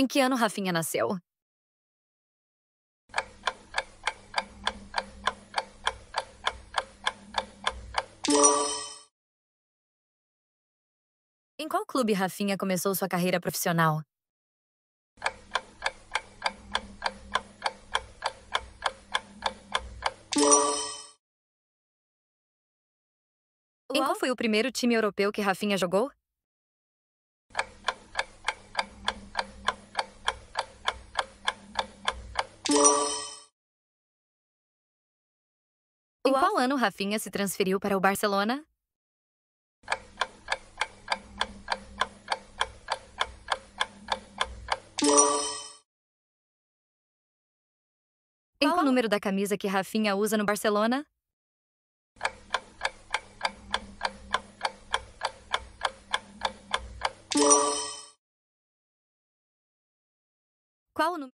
Em que ano Rafinha nasceu? Em qual clube Rafinha começou sua carreira profissional? Em qual foi o primeiro time europeu que Rafinha jogou? Em qual ano Rafinha se transferiu para o Barcelona? Em qual número da camisa que Rafinha usa no Barcelona? Qual o número?